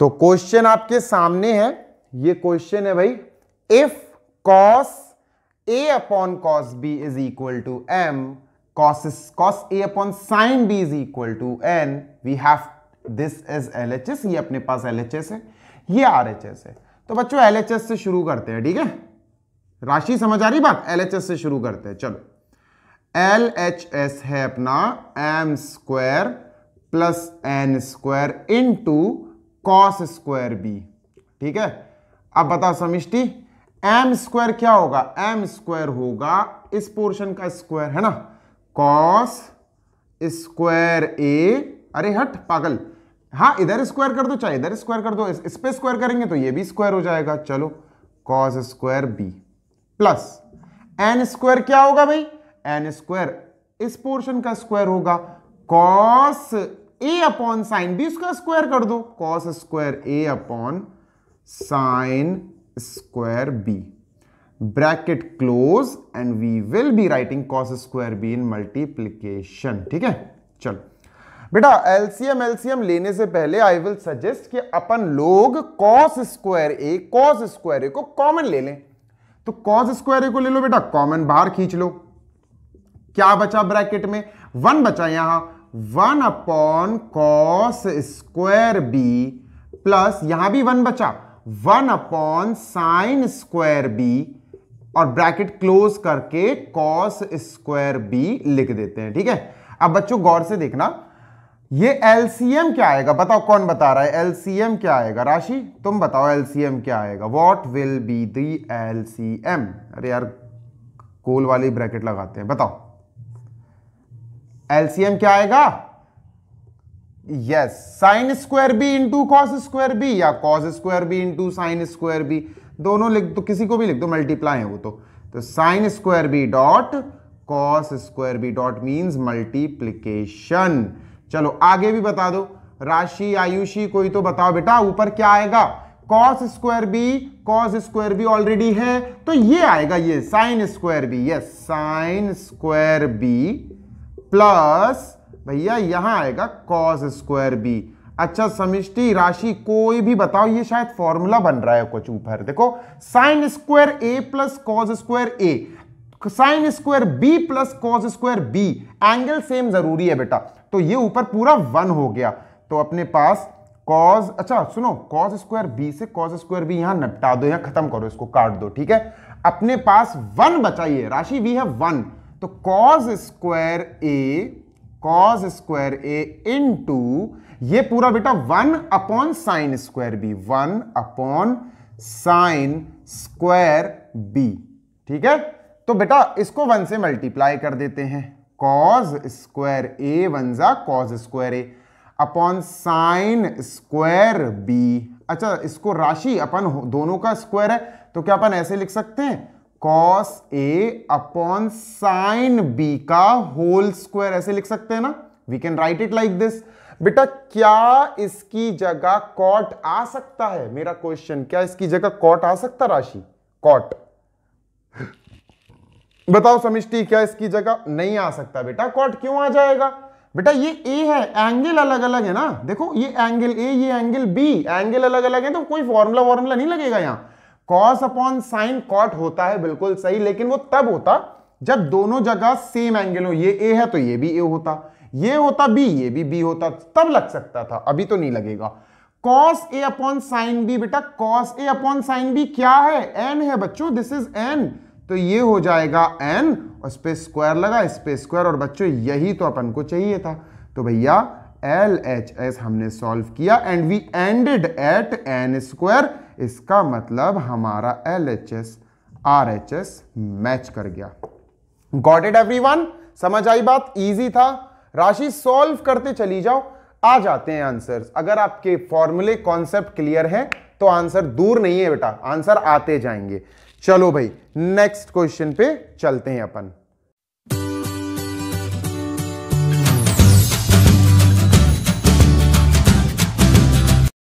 तो क्वेश्चन आपके सामने है ये क्वेश्चन है भाई if cos A upon cos B is equal to M cos is cos A upon sine B is equal to N we have this is L H S ये अपने पास L H S है ये are H S है तो बच्चों L H S से शुरू करते हैं ठीक है राशि समझ आ रही बात एल एच एस से शुरू करते हैं चलो एल एच एस है अपना M square plus N square into cos square B ठीक है अब बताओ समिष्टि एम स्क्वायर क्या होगा एम स्क्वायर होगा इस पोर्शन का स्क्वायर है ना कॉस स्क्वायर ए अरे हट पागल हाँ इधर स्क्वायर कर दो चाहे इधर स्क्वायर कर दो इस पे स्क्वायर करेंगे तो ये भी स्क्वायर हो जाएगा चलो cos square B plus N square क्या होगा भाई एन स्क्वायर इस पोर्शन का स्क्वायर होगा cos A upon sine B उसका स्क्वायर कर दो cos square A upon sine square B bracket close and we will be writing cos square B in multiplication ठीक है चलो बेटा एलसीएम एलसीएम लेने से पहले आई विल सजेस्ट कि अपन लोग cos square A cos square A को कॉमन ले लें तो कॉस स्क्वायर ए को ले लो बेटा कॉमन बाहर खींच लो क्या बचा ब्रैकेट में वन बचा यहां one upon cos square B plus यहां भी वन बचा one upon sine square B और ब्रैकेट क्लोज करके कॉस स्क्वायर बी लिख देते हैं ठीक है अब बच्चों गौर से देखना ये एलसीएम क्या आएगा बताओ कौन बता रहा है एलसीएम क्या आएगा राशि तुम बताओ एलसीएम क्या आएगा what will be the LCM अरे यार कोल वाली ब्रैकेट लगाते हैं बताओ एलसीएम क्या आएगा yes sine square B into cos square B या cos square B into sine square B दोनों लिख दो किसी को भी लिख दो मल्टीप्लाई है वो तो तो sine square B dot cos square B dot means multiplication चलो आगे भी बता दो राशि आयुषी कोई तो बताओ बेटा ऊपर क्या आएगा cos square B cos square B already है तो ये आएगा ये sine square B yes sine square B plus भैया यहां आएगा कॉस स्क्वायर बी अच्छा समिष्टि राशि कोई भी बताओ ये शायद फॉर्मूला बन रहा है कुछ ऊपर देखो sine square A plus cos square A sine square B plus cos square B angle same जरूरी है बेटा तो ये ऊपर पूरा वन हो गया तो अपने पास कॉज अच्छा सुनो कॉज स्क्वायर बी से कॉज स्क्वायर बी यहां निपटा दो यहां खत्म करो इसको काट दो ठीक है अपने पास वन बचाइए राशि वी है वन तो cos square A cos square A into ये पूरा बेटा one upon sine square B one upon sine square B ठीक है तो बेटा इसको वन से मल्टीप्लाई कर देते हैं कॉज स्क्वायर ए वन जा cos square A upon sine square B अच्छा इसको राशि अपन दोनों का स्क्वायर है तो क्या अपन ऐसे लिख सकते हैं cos A upon sine B का होल स्क्वायर ऐसे लिख सकते हैं ना we can write it like this बेटा क्या इसकी जगह कॉट आ सकता है मेरा क्वेश्चन क्या इसकी जगह कॉट आ सकता राशि कॉट बताओ समिष्टि क्या इसकी जगह नहीं आ सकता बेटा कॉट क्यों आ जाएगा बेटा ये ए है एंगल अलग अलग है ना देखो ये एंगल ए ये एंगल बी एंगल अलग अलग है तो कोई फॉर्मूला वॉर्मूला नहीं लगेगा यहां कॉस अपॉन साइन कॉट होता है बिल्कुल सही लेकिन वो तब होता जब दोनों जगह सेम एंगल हो ये ए है तो ये भी ए होता ये होता बी ये भी बी होता तब लग सकता था अभी तो नहीं लगेगा cos A upon sine B बेटा cos A upon sine B क्या है एन है बच्चों दिस इज एन तो ये हो जाएगा एन और स्पेस स्क्वायर लगा स्पेस स्क्वायर और बच्चों यही तो अपन को चाहिए था तो भैया एल एच एस हमने सॉल्व किया and we ended at N square इसका मतलब हमारा L H S R H S match कर गया गॉट इट वन समझ आई बात इजी था राशि सॉल्व करते चली जाओ आ जाते हैं आंसर्स अगर आपके फॉर्मूले कॉन्सेप्ट क्लियर है तो आंसर दूर नहीं है बेटा आंसर आते जाएंगे चलो भाई नेक्स्ट क्वेश्चन पे चलते हैं अपन